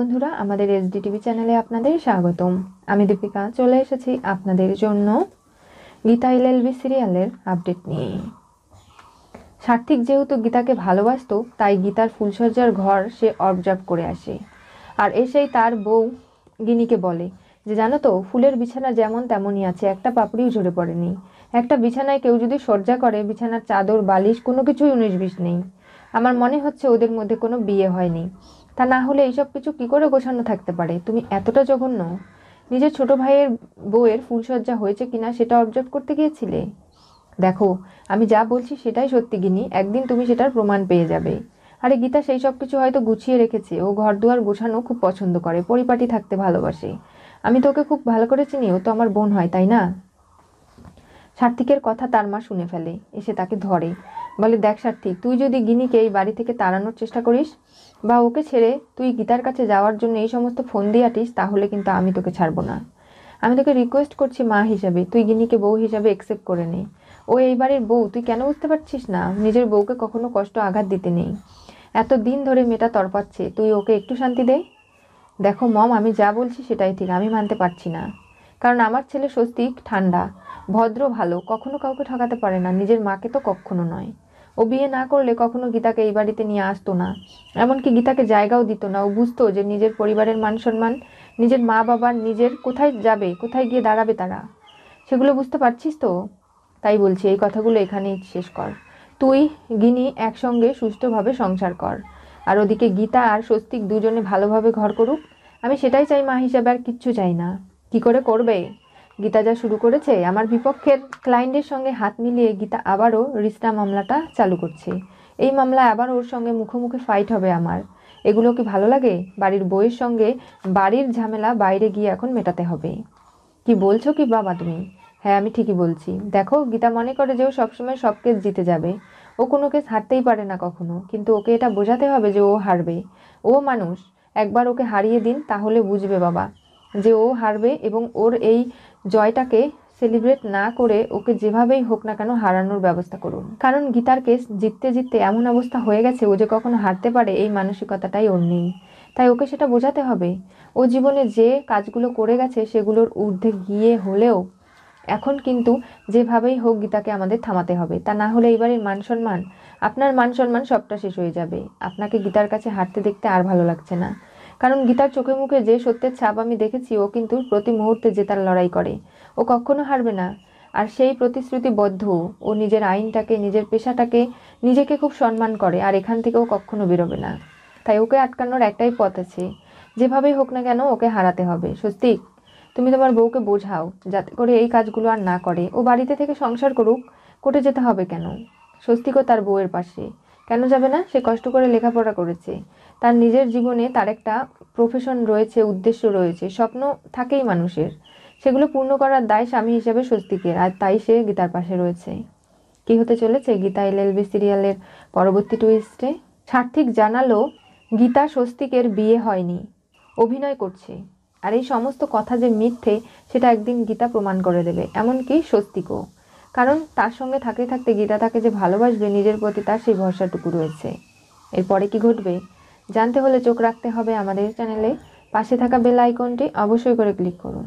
বন্ধুরা আমাদের SD TV চ্যানেলে আপনাদের স্বাগতম আমি দীপিকা চলে এসেছি আপনাদের জন্য গীতা এল এলবি সিরিয়ালের আপডেট নিয়ে সার্থিক যেহেতু গীতাকে ভালোবাসত তাই গীতার ফুলসজ্জার ঘর সে অবজার্ভ করে আসে আর এসেই তার বউ গিনিকে বলে যে জানো তো ফুলের বিছানা যেমন তেমনই আছে একটা পাপড়িও ঝরে পড়েনি একটা বিছানায় কেউ যদি সজ্জা করে বিছানার চাদর বালিশ কোনো কিছুই উনিশ বিশ নেই আমার মনে হচ্ছে ওদের মধ্যে কোনো বিয়ে হয়নি তা না হলে এইসব কিছু কি করে গোছানো থাকতে পারে তুমি এতটা জঘন্য নিজের ছোট ভাইয়ের বউয়ের ফুলসজ্জা হয়েছে কিনা সেটা অবজার্ভ করতে গিয়েছিলে দেখো আমি যা বলছি সেটাই সত্যি গিনি একদিন তুমি সেটার প্রমাণ পেয়ে যাবে আরে গীতা সেই সব কিছু হয়তো গুছিয়ে রেখেছে ও ঘর দুয়ার গোছানো খুব পছন্দ করে পরিপাটি থাকতে ভালোবাসে আমি তোকে খুব ভালো করে চিনি ও তো আমার বোন হয় তাই না সার্থিকের কথা তার মা শুনে ফেলে এসে তাকে ধরে বলে দেখ সার্থী তুই যদি গিনিকে এই বাড়ি থেকে তাড়ানোর চেষ্টা করিস বা ওকে ছেড়ে তুই গীতার কাছে যাওয়ার জন্য এই সমস্ত ফোন দিয়ে আটিস তাহলে কিন্তু আমি তোকে ছাড়বো না আমি তোকে রিকোয়েস্ট করছি মা হিসাবে তুই গিনিকে বউ হিসাবে অ্যাকসেপ্ট করে নে ও এই বাড়ির বউ তুই কেন বুঝতে পারছিস না নিজের বউকে কখনো কষ্ট আঘাত দিতে নেই এত দিন ধরে মেয়েটা তরপাচ্ছে তুই ওকে একটু শান্তি দে দেখো মম আমি যা বলছি সেটাই ঠিক আমি মানতে পারছি না কারণ আমার ছেলে স্বস্তিক ঠান্ডা ভদ্র ভালো কখনো কাউকে ঠকাতে পারে না নিজের মাকে তো কখনো নয় ও বিয়ে না করলে কখনো গীতাকে এই বাড়িতে নিয়ে আসতো না এমনকি গীতাকে জায়গাও দিত না ও বুঝতো যে নিজের পরিবারের মান সম্মান নিজের মা বাবার নিজের কোথায় যাবে কোথায় গিয়ে দাঁড়াবে তারা সেগুলো বুঝতে পারছিস তো তাই বলছি এই কথাগুলো এখানেই শেষ কর তুই গিনি একসঙ্গে সুস্থভাবে সংসার কর আর ওদিকে গীতা আর স্বস্তিক দুজনে ভালোভাবে ঘর করুক আমি সেটাই চাই মা হিসাবে আর কিচ্ছু চাই না কি করে করবে গীতা যা শুরু করেছে আমার বিপক্ষের ক্লায়েন্টের সঙ্গে হাত মিলিয়ে গীতা আবারও রিস্তা মামলাটা চালু করছে এই মামলা আবার ওর সঙ্গে মুখোমুখি ফাইট হবে আমার এগুলো কি ভালো লাগে বাড়ির বইয়ের সঙ্গে বাড়ির ঝামেলা বাইরে গিয়ে এখন মেটাতে হবে কি বলছো কি বাবা তুমি হ্যাঁ আমি ঠিকই বলছি দেখো গীতা মনে করে যে ও সবসময় সব কেস জিতে যাবে ও কোনো কেস হারতেই পারে না কখনো কিন্তু ওকে এটা বোঝাতে হবে যে ও হারবে ও মানুষ একবার ওকে হারিয়ে দিন তাহলে বুঝবে বাবা যে ও হারবে এবং ওর এই জয়টাকে সেলিব্রেট না করে ওকে যেভাবেই হোক না কেন হারানোর ব্যবস্থা করুন কারণ গীতার কেস জিততে জিততে এমন অবস্থা হয়ে গেছে ও যে কখনো হারতে পারে এই মানসিকতাটাই ওর নেই তাই ওকে সেটা বোঝাতে হবে ও জীবনে যে কাজগুলো করে গেছে সেগুলোর ঊর্ধ্বে গিয়ে হলেও এখন কিন্তু যেভাবেই হোক গীতাকে আমাদের থামাতে হবে তা না হলে এবারের মান সম্মান আপনার মান সম্মান সবটা শেষ হয়ে যাবে আপনাকে গীতার কাছে হারতে দেখতে আর ভালো লাগছে না কারণ গীতার চোখে মুখে যে সত্যের ছাপ আমি দেখেছি ও কিন্তু প্রতি মুহূর্তে জেতার লড়াই করে ও কখনো হারবে না আর সেই প্রতিশ্রুতিবদ্ধ ও নিজের আইনটাকে নিজের পেশাটাকে নিজেকে খুব সম্মান করে আর এখান থেকেও কখনো বেরোবে না তাই ওকে আটকানোর একটাই পথ আছে যেভাবেই হোক না কেন ওকে হারাতে হবে স্বস্তিক তুমি তোমার বউকে বোঝাও যাতে করে এই কাজগুলো আর না করে ও বাড়িতে থেকে সংসার করুক কোটে যেতে হবে কেন স্বস্তিকও তার বউয়ের পাশে কেন যাবে না সে কষ্ট করে লেখাপড়া করেছে তার নিজের জীবনে তার একটা প্রফেশন রয়েছে উদ্দেশ্য রয়েছে স্বপ্ন থাকেই মানুষের সেগুলো পূর্ণ করার দায় স্বামী হিসেবে স্বস্তিকের আর তাই সে গীতার পাশে রয়েছে কি হতে চলেছে গীতা এলবি সিরিয়ালের পরবর্তী টুইস্টে সার্থিক জানালো গীতা স্বস্তিকের বিয়ে হয়নি অভিনয় করছে আর এই সমস্ত কথা যে মিথ্যে সেটা একদিন গীতা প্রমাণ করে দেবে এমনকি স্বস্তিকও কারণ তার সঙ্গে থাকতে থাকতে গীতা তাকে যে ভালোবাসবে নিজের প্রতি তার সেই ভরসাটুকু রয়েছে এরপরে কি ঘটবে জানতে হলে চোখ রাখতে হবে আমাদের চ্যানেলে পাশে থাকা বেল আইকনটি অবশ্যই করে ক্লিক করুন